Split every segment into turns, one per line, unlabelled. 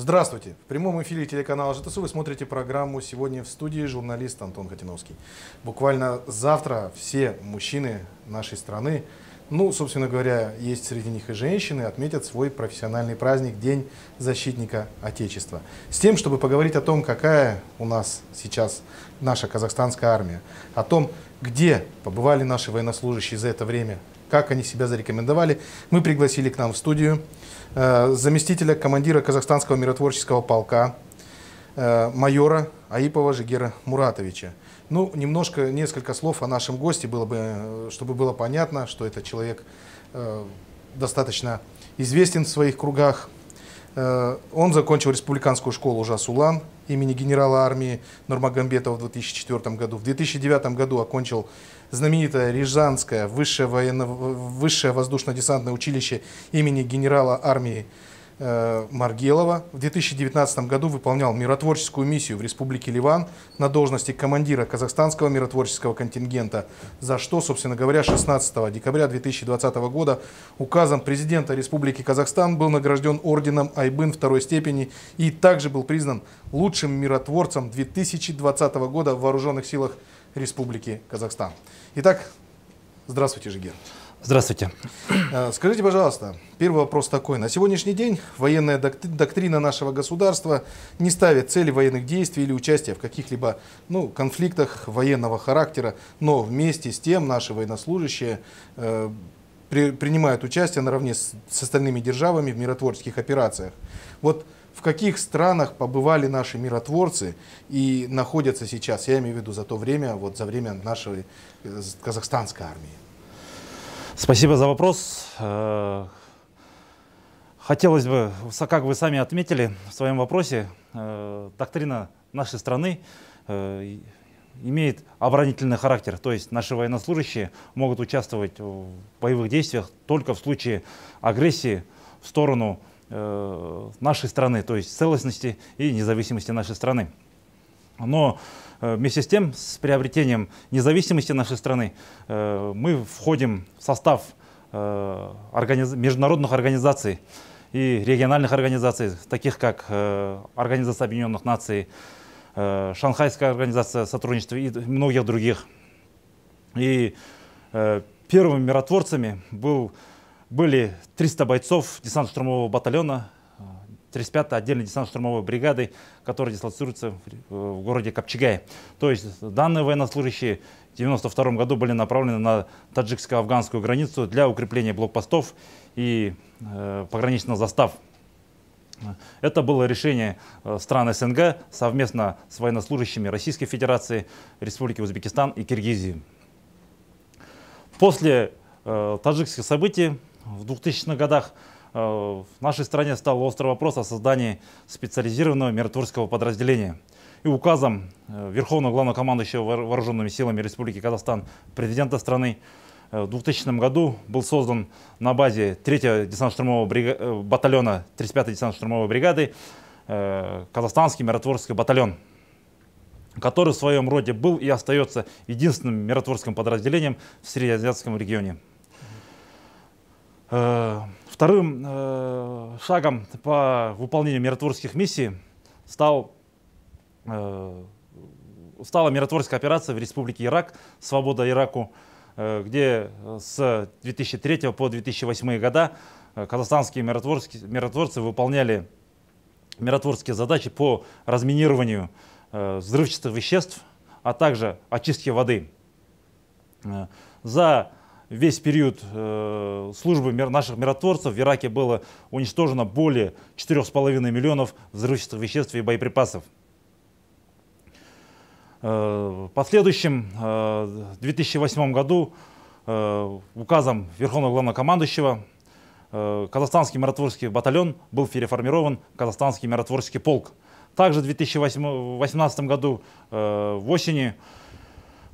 Здравствуйте! В прямом эфире телеканала ЖТСУ вы смотрите программу «Сегодня в студии» журналист Антон Хатиновский. Буквально завтра все мужчины нашей страны, ну, собственно говоря, есть среди них и женщины, отметят свой профессиональный праздник День защитника Отечества. С тем, чтобы поговорить о том, какая у нас сейчас наша казахстанская армия, о том, где побывали наши военнослужащие за это время, как они себя зарекомендовали, мы пригласили к нам в студию Э, заместителя командира Казахстанского миротворческого полка, э, майора Аипова Жигера Муратовича. Ну, немножко, несколько слов о нашем госте, было бы, э, чтобы было понятно, что это человек достаточно известен в своих кругах. Он закончил республиканскую школу Жасулан имени генерала армии Нурмагомбетова в 2004 году. В 2009 году окончил знаменитое Рижанское высшее, военно... высшее воздушно-десантное училище имени генерала армии э, Маргелова. В 2019 году выполнял миротворческую миссию в Республике Ливан на должности командира казахстанского миротворческого контингента, за что, собственно говоря, 16 декабря 2020 года указом президента Республики Казахстан был награжден орденом Айбын второй степени и также был признан лучшим миротворцем 2020 года в Вооруженных силах Казахстана Республики Казахстан. Итак, здравствуйте, Жигер. Здравствуйте. Э, скажите, пожалуйста, первый вопрос такой. На сегодняшний день военная доктрина нашего государства не ставит цели военных действий или участия в каких-либо ну, конфликтах военного характера, но вместе с тем наши военнослужащие э, при, принимают участие наравне с, с остальными державами в миротворческих операциях. Вот в каких странах побывали наши миротворцы и находятся сейчас, я имею в виду за то время, вот за время нашей э, казахстанской армии.
Спасибо за вопрос. Э, хотелось бы, как вы сами отметили в своем вопросе, э, доктрина нашей страны имеет оборонительный характер, то есть наши военнослужащие могут участвовать в боевых действиях только в случае агрессии в сторону Э, нашей страны, то есть целостности и независимости нашей страны. Но э, вместе с тем, с приобретением независимости нашей страны, э, мы входим в состав международных организаций и региональных организаций, таких как Организация Объединенных Наций, Шанхайская организация сотрудничества и многих других. И первыми миротворцами был были 300 бойцов десантно-штурмового батальона 35-й отдельной десантно-штурмовой бригады, которая дислоцируется в э, городе Капчигай. То есть данные военнослужащие в 1992 году были направлены на таджикско-афганскую границу для укрепления блокпостов и э, пограничных застав. Это было решение э, стран СНГ совместно с военнослужащими Российской Федерации, Республики Узбекистан и Киргизии. После э, таджикских событий в 2000-х годах э, в нашей стране стал острый вопрос о создании специализированного миротворческого подразделения. И указом э, Верховного Главнокомандующего Вооруженными силами Республики Казахстан, президента страны, э, в 2000 году был создан на базе 3-го десантно-штурмового брига... батальона 35-й десантно-штурмовой бригады Казахстанский миротворческий батальон, который в своем роде был и остается единственным миротворческим подразделением в Среднеазиатском регионе. Э, вторым э, шагом по выполнению миротворческих миссий стал, э, стала миротворческая операция в Республике Ирак «Свобода Ираку», где с 2003 по 2008 года казахстанские миротворцы, миротворцы выполняли миротворческие задачи по разминированию взрывчатых веществ, а также очистке воды. За весь период э, службы наших миротворцев в Ираке было уничтожено более 4,5 миллионов взрывчатых веществ и боеприпасов. Э, в последующем, 2008 э, году, указом Верховного Главнокомандующего Казахстанский миротворческий батальон был переформирован Казахстанский миротворческий полк. Также в 2018 году в осени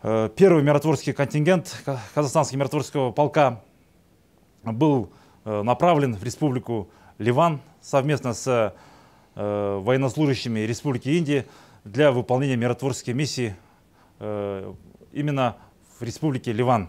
Э, первый миротворческий контингент Казахстанского миротворческого полка был э, направлен в республику Ливан совместно с э, военнослужащими Республики Индии для выполнения миротворческой миссии именно в республике Ливан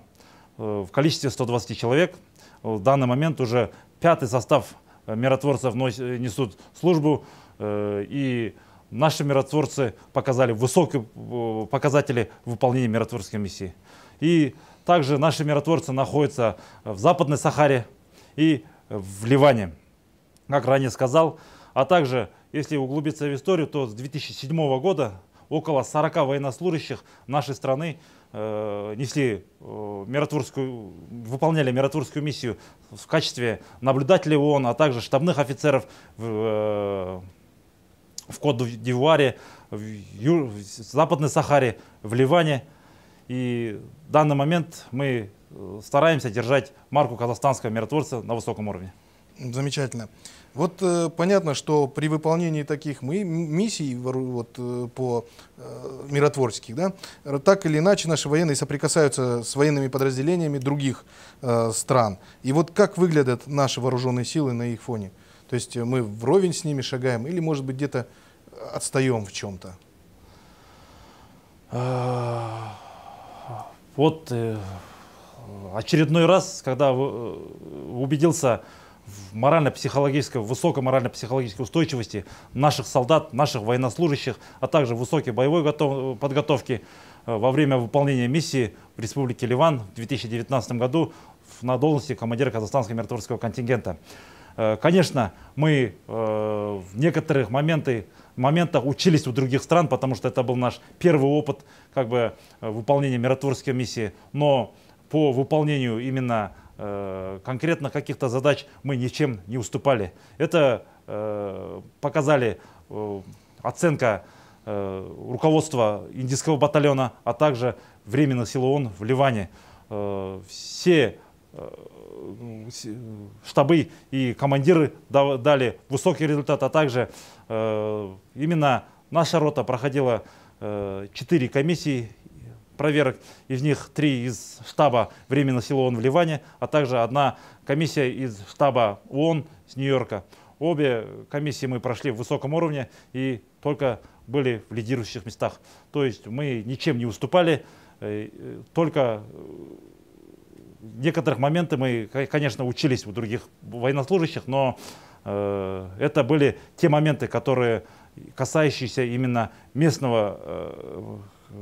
в количестве 120 человек. В данный момент уже пятый состав миротворцев несут службу и наши миротворцы показали высокие э, показатели выполнения миротворческой миссии. И также наши миротворцы находятся в Западной Сахаре и в Ливане, как ранее сказал. А также, если углубиться в историю, то с 2007 года около 40 военнослужащих нашей страны э, несли э, миротворскую, выполняли миротворскую миссию в качестве наблюдателей ООН, а также штабных офицеров в, э, в Кот-Дивуаре, в, Ю... Западной Сахаре, в Ливане. И в данный момент мы э, стараемся держать марку казахстанского миротворца на высоком уровне.
Замечательно. Вот э, понятно, что при выполнении таких мы, миссий вот, э, по э, миротворческих, да, так или иначе наши военные соприкасаются с военными подразделениями других э, стран. И вот как выглядят наши вооруженные силы на их фоне? Э, то есть мы вровень с ними шагаем или, может быть, где-то отстаем в чем-то.
А, вот э, очередной раз, когда э, убедился в морально-психологической, высокой морально-психологической устойчивости наших солдат, наших военнослужащих, а также высокой боевой готов, подготовки э, во время выполнения миссии в Республике Ливан в 2019 году на должности командира казахстанского миротворческого контингента. Э, конечно, мы э, в некоторых моментах моментах учились у других стран, потому что это был наш первый опыт как бы, э, выполнения миротворческой миссии. Но по выполнению именно конкретно каких-то задач мы ничем не уступали. Это показали оценка руководства индийского батальона, а также временных сил ООН в Ливане. все Э, ну, штабы и командиры дали высокий результат, а также э, именно наша рота проходила 4 э, комиссии проверок, из них 3 из штаба Временно сил ООН в Ливане, а также одна комиссия из штаба ООН с Нью-Йорка. Обе комиссии мы прошли в высоком уровне и только были в лидирующих местах. То есть мы ничем не уступали, только некоторых моментов мы, конечно, учились у других военнослужащих, но э, это были те моменты, которые касающиеся именно местного, э,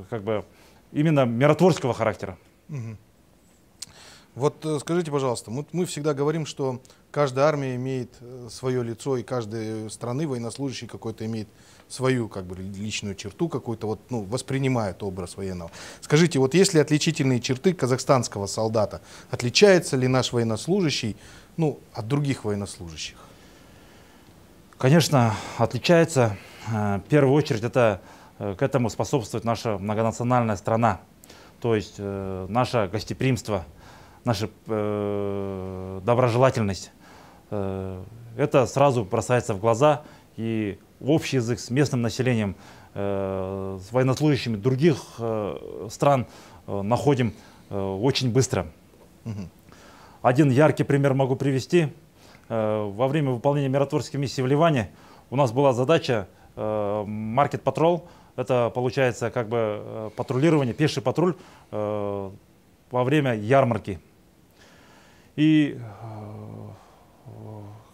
как бы, именно миротворческого характера.
Вот э, скажите, пожалуйста, мы, мы всегда говорим, что каждая армия имеет свое лицо, и каждой страны военнослужащий какой-то имеет свою как бы личную черту какую-то, вот, ну, воспринимают образ военного. Скажите, вот если отличительные черты казахстанского солдата?
Отличается ли наш военнослужащий ну, от других военнослужащих? Конечно, отличается. Э, в первую очередь это, э, к этому способствует наша многонациональная страна, то есть э, наше гостеприимство, наша доброжелательность. это сразу бросается в глаза и общий язык с местным населением, э, с военнослужащими других э, стран э, находим очень быстро. Один яркий пример могу привести. Во время выполнения миротворческой миссии в Ливане у нас была задача Market Patrol. Это получается как бы патрулирование, пеший патруль во время ярмарки. И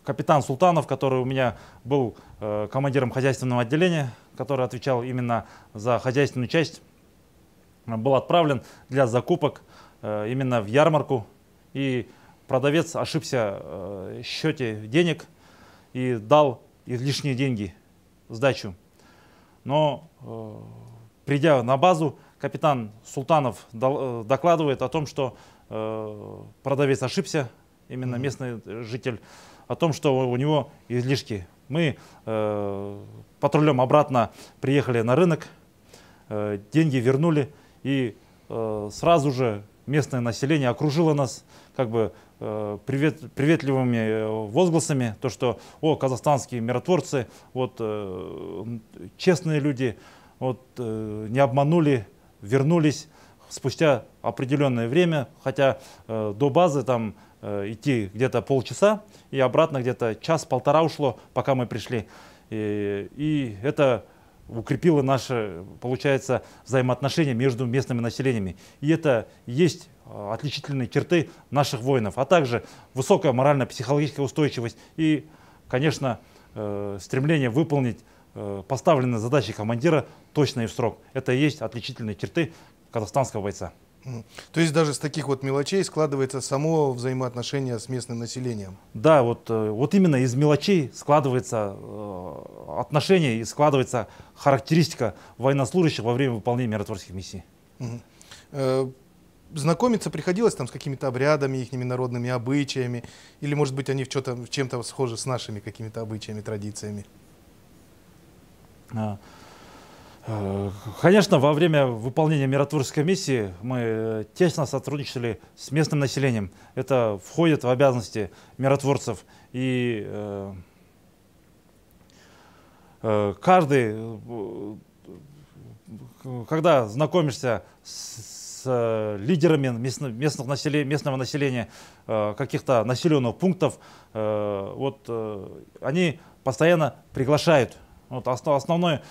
капитан Султанов, который у меня был э, командиром хозяйственного отделения, который отвечал именно за хозяйственную часть, был отправлен для закупок э, именно в ярмарку. И продавец ошибся э, в счете денег и дал излишние деньги, сдачу. Но придя на базу, капитан Султанов докладывает о том, что продавец ошибся, именно местный житель о том, что у него излишки. Мы э, патрулем обратно приехали на рынок, э, деньги вернули, и э, сразу же местное население окружило нас как бы э, привет, приветливыми э, возгласами, то, что, о, казахстанские миротворцы, вот, э, честные люди, вот, э, не обманули, вернулись спустя определенное время, хотя э, до базы там э, идти где-то полчаса и обратно где-то час-полтора ушло, пока мы пришли. И, и это укрепило наши, получается, взаимоотношения между местными населениями. И это есть э, отличительные черты наших воинов, а также высокая морально-психологическая устойчивость и, конечно, э, стремление выполнить э, поставленные задачи командира точно и в срок. Это и есть отличительные черты казахстанского бойца.
То есть даже с таких вот мелочей складывается
само взаимоотношение с местным населением? Да, вот, э, вот именно из мелочей складывается э, отношение и складывается характеристика военнослужащих во время выполнения миротворческих миссий.
Э, знакомиться приходилось там с какими-то обрядами, их народными обычаями? Или, может быть, они в, в чем-то схожи с нашими какими-то
обычаями, традициями? А. Э, конечно, во время выполнения миротворческой миссии мы э, тесно сотрудничали с местным населением. Это входит в обязанности миротворцев. И э, каждый, когда знакомишься с, лидерами местного, населения, местного населения каких-то населенных пунктов, вот, они постоянно приглашают. Вот основное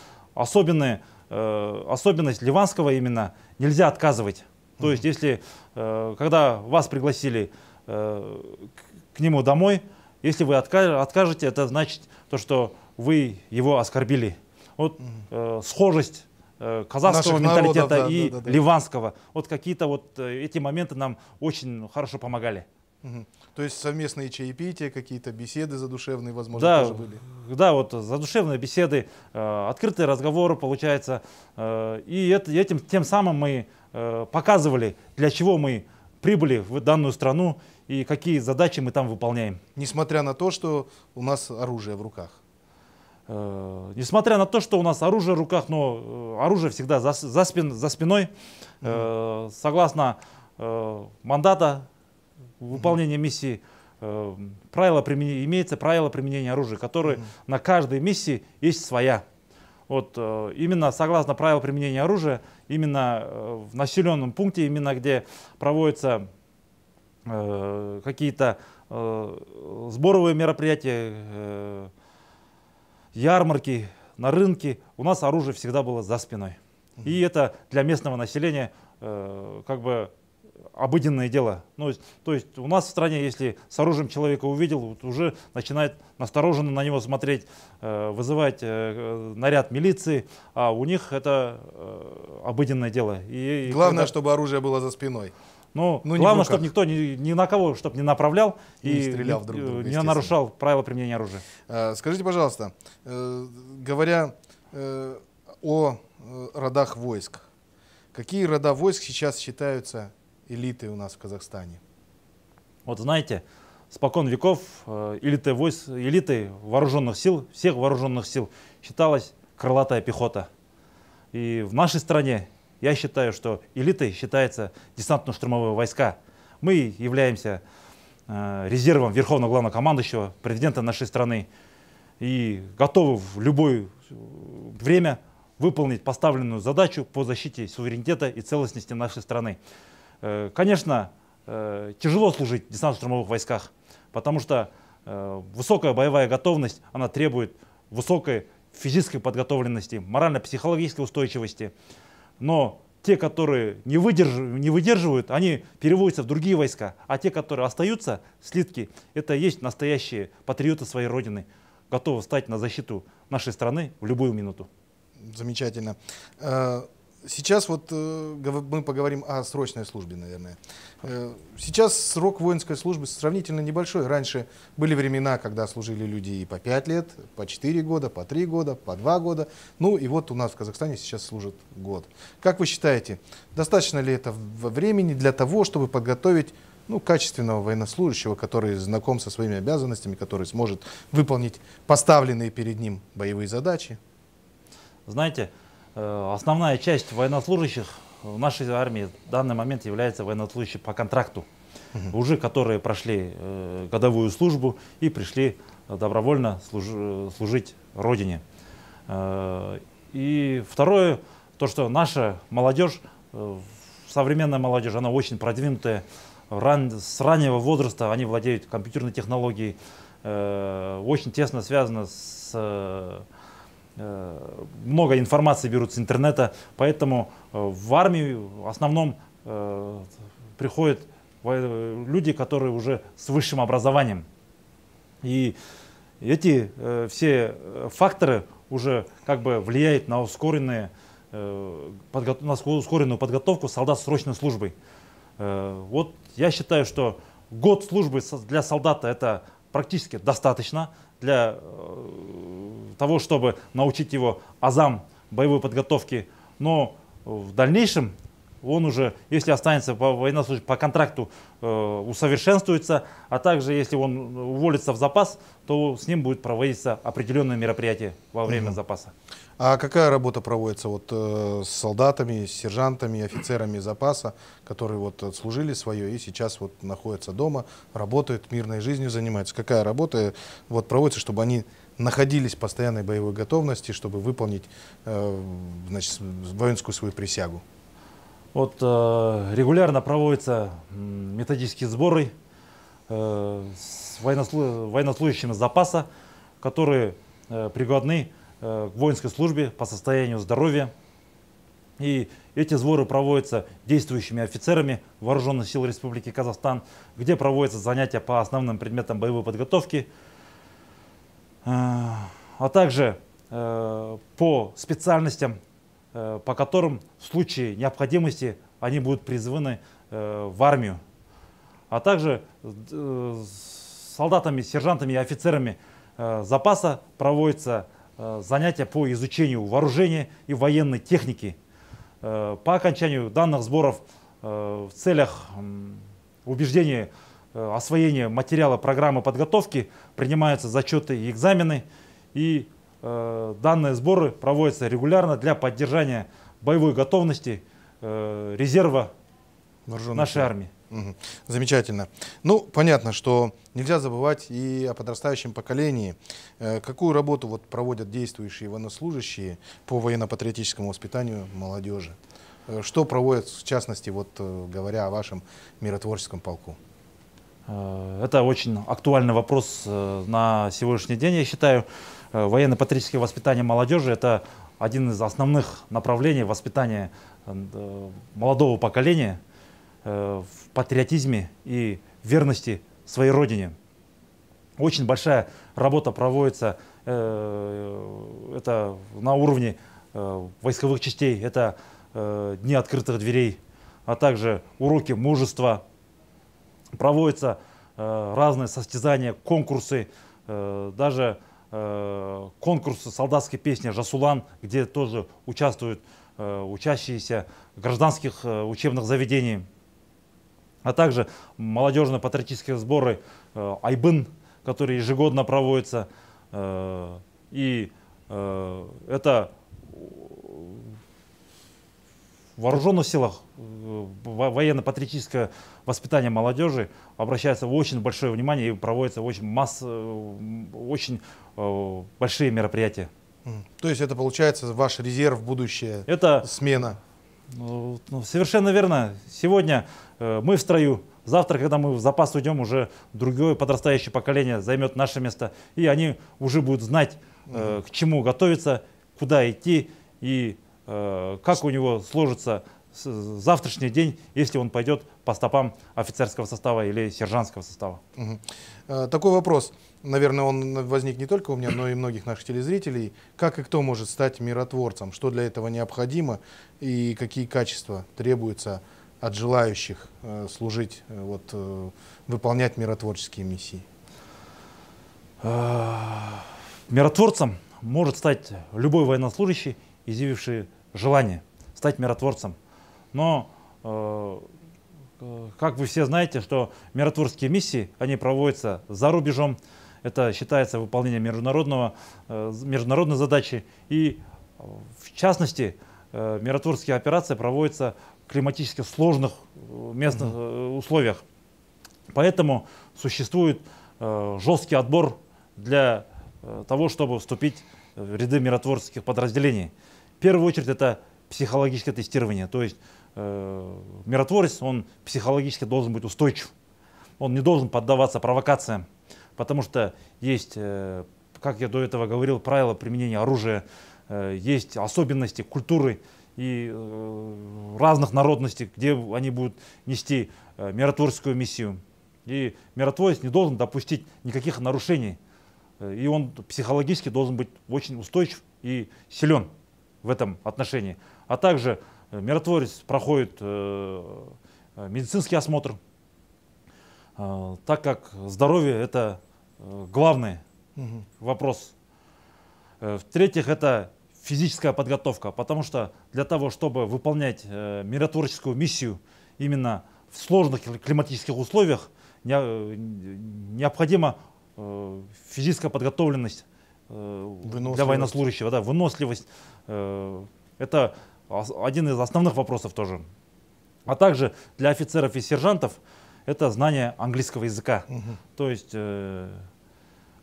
особенная э, особенность ливанского именно нельзя отказывать. То mm-hmm. есть, если э, когда вас пригласили э, к нему домой, если вы откажете, это значит то, что вы его оскорбили. Вот э, схожесть э, казахского Наших менталитета народов, да, и да, да, да. ливанского. Вот какие-то вот э, эти моменты нам очень хорошо помогали. Угу. То есть совместные чаепития, какие-то беседы задушевные, возможно, да, тоже были? Да, вот задушевные беседы, э, открытые разговоры, получается. Э, и это, этим, тем самым мы э, показывали, для чего мы прибыли в данную страну и какие задачи мы там выполняем. Несмотря на то, что у нас оружие в руках? Э, несмотря на то, что у нас оружие в руках, но э, оружие всегда за, за, спин, за спиной, угу. согласно мандата выполнения миссии э, правила применения, имеется правило применения оружия, которые mm -hmm. на каждой миссии есть своя. Вот э, именно согласно правилу применения оружия, именно э, в населенном пункте, именно где проводятся э, какие-то э, сборовые мероприятия, э, ярмарки, на рынке, у нас оружие всегда было за спиной. Mm -hmm. И это для местного населения э, как бы обыденное дело. Ну, то есть у нас в стране, если с оружием человека увидел, вот уже начинает настороженно на него смотреть, э, вызывать э, наряд милиции, а у них это э, обыденное дело. И, Главное, когда... чтобы оружие было за спиной.
Ну, ну главное, чтобы
никто ни, ни на кого, чтобы не направлял и, и стрелял друг друга, не нарушал правила применения оружия.
Скажите, пожалуйста, говоря о родах
войск, какие рода войск сейчас считаются элитой у нас в Казахстане? Вот знаете, спокон веков э, элитой, войс, элитой вооруженных сил, всех вооруженных сил считалась крылатая пехота. И в нашей стране я считаю, что элитой считается десантно-штурмовые войска. Мы являемся э, резервом Верховного Главнокомандующего, президента нашей страны, и готовы в любое э, время выполнить поставленную задачу по защите суверенитета и целостности нашей страны. Э, конечно, э, тяжело служить в десантно-штурмовых войсках, потому что э, высокая боевая готовность, она требует высокой физической подготовленности, морально-психологической устойчивости. Но те, которые не, выдерж... не выдерживают, они переводятся в другие войска. А те, которые остаются, слитки, это есть настоящие патриоты своей родины, готовы встать на защиту нашей страны в любую минуту. Замечательно.
Сейчас вот э, мы поговорим о срочной службе, наверное. Э, сейчас срок воинской службы сравнительно небольшой. Раньше были времена, когда служили люди и по 5 лет, по 4 года, по 3 года, по 2 года. Ну и вот у нас в Казахстане сейчас служит год. Как вы считаете, достаточно ли это времени для того, чтобы подготовить ну, качественного военнослужащего, который знаком со своими обязанностями, который сможет выполнить
поставленные перед ним боевые задачи? Знаете, Э, основная часть военнослужащих в нашей армии в данный момент является военнослужащие по контракту, угу. уже которые прошли э, годовую службу и пришли добровольно служ... служить Родине. Э, и второе, то, что наша молодежь, современная молодежь, она очень продвинутая, ран... с раннего возраста они владеют компьютерной технологией, очень тесно связана с Э, много информации берут с интернета, поэтому э, в армию в основном э, приходят люди, которые уже с высшим образованием. И эти все факторы уже как бы влияют на, ускоренные, на ускоренную подготовку солдат срочной службы. Вот я считаю, что год службы для солдата это практически достаточно для того, чтобы научить его азам боевой подготовки. Но в дальнейшем он уже, если останется по военнослужащему по контракту, э, усовершенствуется, а также если он уволится в запас, то с ним будет проводиться определенное мероприятие во время угу. запаса.
А какая работа проводится вот э, с солдатами, с сержантами, офицерами запаса, которые вот служили свое и сейчас вот находятся дома, работают, мирной жизнью занимаются? Какая работа э, вот проводится, чтобы они находились в постоянной боевой готовности, чтобы выполнить э, значит, воинскую свою присягу?
Вот э, регулярно проводятся методические сборы э, с военнослужащими запаса, которые пригодны к воинской службе по состоянию здоровья. И эти сборы проводятся действующими офицерами Вооруженных сил Республики Казахстан, где проводятся занятия по основным предметам боевой подготовки – а, а также э, по специальностям, э, по которым в случае необходимости они будут призваны э, в армию, а также солдатами, сержантами и офицерами запаса проводятся занятия по изучению вооружения и военной техники. По окончанию данных сборов в целях убеждения Э, освоение материала программы подготовки, принимаются зачеты и экзамены. И э, данные сборы проводятся регулярно для поддержания боевой готовности э, резерва нашей армии. Замечательно.
Ну, понятно, что нельзя забывать и о подрастающем поколении. Какую работу вот проводят действующие военнослужащие по военно-патриотическому воспитанию молодежи? Что проводят, в частности, вот говоря о вашем миротворческом полку?
Э, это очень актуальный вопрос э, на сегодняшний день, я считаю. Э, военно-патриотическое воспитание молодежи – это один из основных направлений воспитания молодого поколения в патриотизме и верности своей родине. Очень большая работа проводится это на уровне войсковых частей, это дни открытых дверей, а также уроки мужества, проводятся э, разные состязания, конкурсы, э, даже э, конкурсы солдатской песни «Жасулан», где тоже участвуют учащиеся гражданских учебных заведений, а также молодежно-патриотические сборы «Айбын», которые ежегодно проводятся. И это вооруженных силах э, военно-патриотическое воспитание молодежи обращается в очень большое внимание и проводятся очень, масс, э, очень э, большие мероприятия.
То есть это получается ваш резерв, будущее, это, смена?
Ну, совершенно верно. Сегодня мы в строю, завтра, когда мы в запас уйдем, уже другое подрастающее поколение займет наше место, и они уже будут знать, угу. к чему готовиться, куда идти и Э, как у него сложится завтрашний день, если он пойдет по стопам офицерского состава или сержантского состава.
Угу. Такой вопрос, наверное, он возник не только у меня, но и многих наших телезрителей. Как и кто может стать миротворцем? Что для этого необходимо и какие качества требуются от желающих э, служить, вот,
выполнять миротворческие миссии? Миротворцем может стать любой военнослужащий, изъявивший желание стать миротворцем. Но, э, э, как вы все знаете, что миротворческие миссии, они проводятся за рубежом. Это считается выполнение международного, э, международной задачи. И, в частности, миротворческие операции проводятся в климатически сложных местных угу. условиях. Поэтому существует жесткий отбор для того, чтобы вступить в ряды миротворческих подразделений первую очередь это психологическое тестирование. То есть э, миротворец, он психологически должен быть устойчив. Он не должен поддаваться провокациям. Потому что есть, э, как я до этого говорил, правила применения оружия, э, есть особенности культуры и э, разных народностей, где они будут нести э, миротворческую миссию. И миротворец не должен допустить никаких нарушений. Э, и он психологически должен быть очень устойчив и силен в этом отношении. А также э, миротворец проходит э, э, медицинский осмотр, так как здоровье – это главный угу. вопрос. В-третьих, это физическая подготовка, потому что для того, чтобы выполнять миротворческую миссию именно в сложных климатических условиях, необходима физическая подготовленность Э, для военнослужащего, да, выносливость. Э, это один из основных вопросов тоже. А также для офицеров и сержантов это знание английского языка. Угу. То есть э,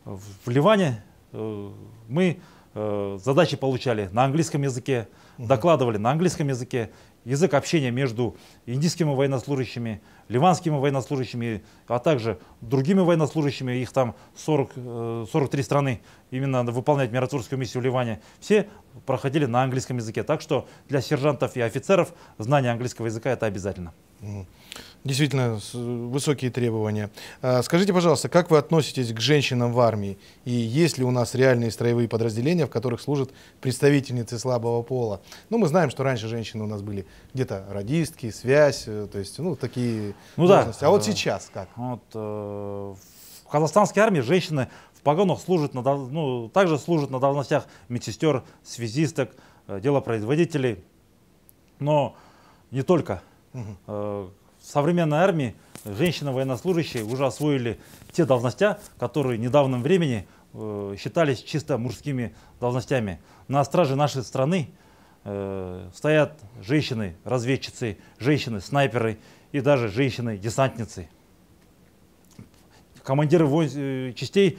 в Ливане мы задачи получали на английском языке, угу. докладывали на английском языке, язык общения между индийскими военнослужащими, ливанскими военнослужащими, а также другими военнослужащими, их там 40, 43 э, страны именно выполнять миротворческую миссию в Ливане, все проходили на английском языке. Так что для сержантов и офицеров знание английского языка это обязательно.
Действительно, высокие требования. А, скажите, пожалуйста, как вы относитесь к женщинам в армии? И есть ли у нас реальные строевые подразделения, в которых служат представительницы слабого пола? Ну, мы знаем, что раньше женщины у нас
были где-то радистки, связь, э, то есть, ну, такие ну, должности. Да. А вот э, сейчас как? Вот, э, в казахстанской армии женщины в погонах служат, на, ну, также служат на должностях медсестер, связисток, э, делопроизводителей. Но не только Угу. В современной армии женщины-военнослужащие уже освоили те должности, которые в недавнем времени э, считались чисто мужскими должностями. На страже нашей страны э, стоят женщины-разведчицы, женщины-снайперы и даже женщины-десантницы. Командиры частей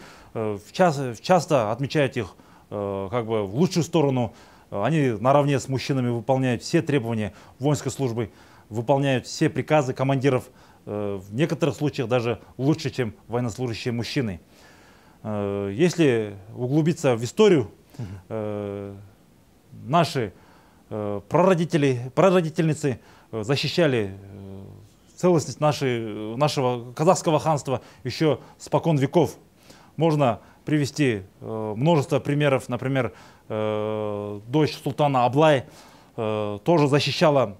часто отмечают их как бы в лучшую сторону. Они наравне с мужчинами выполняют все требования воинской службы выполняют все приказы командиров, э, в некоторых случаях даже лучше, чем военнослужащие мужчины. Э, если углубиться в историю, э, наши прародители, прародительницы защищали целостность нашей, нашего казахского ханства еще спокон веков. Можно привести множество примеров. Например, дочь султана Аблай тоже защищала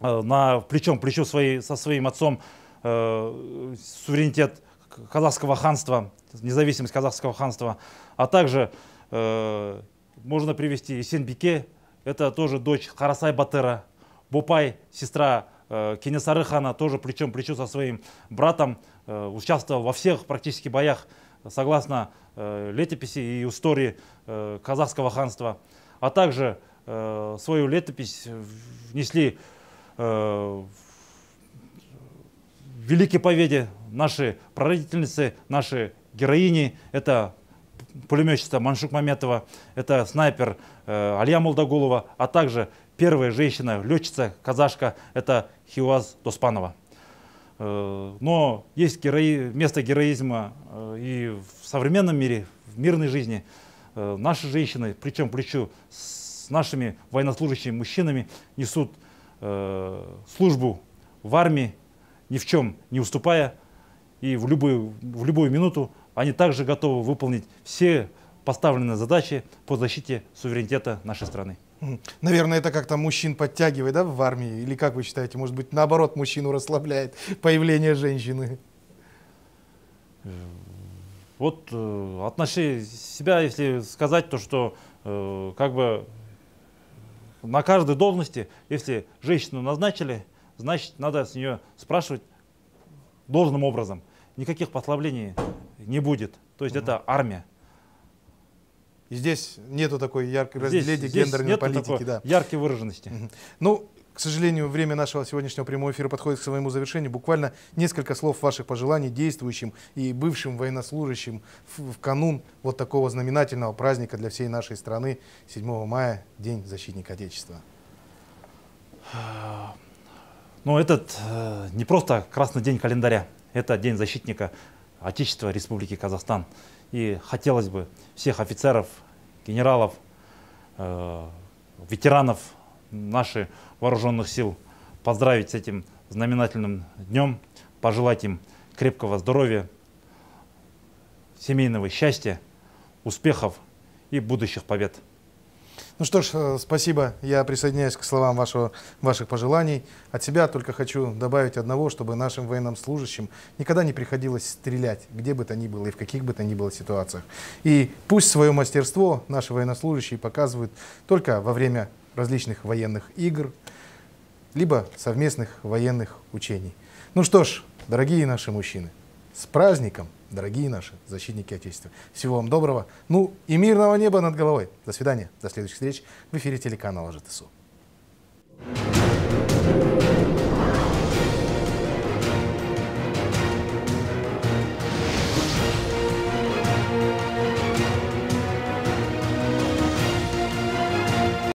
Э, на плечом плечо своей, со своим отцом э, суверенитет казахского ханства, независимость казахского ханства, а также э, можно привести Сенбике, это тоже дочь Харасай Батыра, Бупай, сестра э, Кенесары хана, тоже плечом плечо со своим братом, э, участвовал во всех практически боях, согласно э, летописи и истории э, казахского ханства, а также э, свою летопись внесли э, в Великой Поведе наши прародительницы, наши героини, это пулеметчица Маншук Маметова, это снайпер э, Алия Молдогулова, а также первая женщина, летчица, казашка, это Хиуаз Доспанова. Э, но есть герои, место героизма э, и в современном мире, в мирной жизни. Э, наши женщины, причем плечу с нашими военнослужащими мужчинами, несут службу в армии, ни в чем не уступая, и в любую, в любую минуту они также готовы выполнить все поставленные задачи по защите суверенитета нашей страны.
Наверное, это как-то мужчин подтягивает, да, в армии? Или как вы считаете, может быть, наоборот, мужчину расслабляет появление женщины?
Э, вот э, себя, если сказать то, что э, как бы на каждой должности, если женщину назначили, значит, надо с нее спрашивать должным образом. Никаких послаблений не будет. То есть угу. это армия. И здесь нету такой яркой разделения здесь, здесь гендерной политики. да. Яркой выраженности. Угу. Ну,
к сожалению, время нашего сегодняшнего прямого эфира подходит к своему завершению. Буквально несколько слов ваших пожеланий действующим и бывшим военнослужащим в, канун вот такого знаменательного праздника для всей нашей страны 7 мая, День защитника Отечества.
Но этот э, не просто красный день календаря, это День защитника Отечества Республики Казахстан. И хотелось бы всех офицеров, генералов, э, ветеранов нашей вооруженных сил поздравить с этим знаменательным днем, пожелать им крепкого здоровья, семейного счастья, успехов и будущих побед.
Ну что ж, э, спасибо. Я присоединяюсь к словам вашего, ваших пожеланий. От себя только хочу добавить одного, чтобы нашим военным служащим никогда не приходилось стрелять, где бы то ни было и в каких бы то ни было ситуациях. И пусть свое мастерство наши военнослужащие показывают только во время различных военных игр, либо совместных военных учений. Ну что ж, дорогие наши мужчины, с праздником, дорогие наши защитники Отечества. Всего вам доброго. Ну и мирного неба над головой. До свидания. До следующих встреч в эфире телеканала ЖТСУ. Thank you.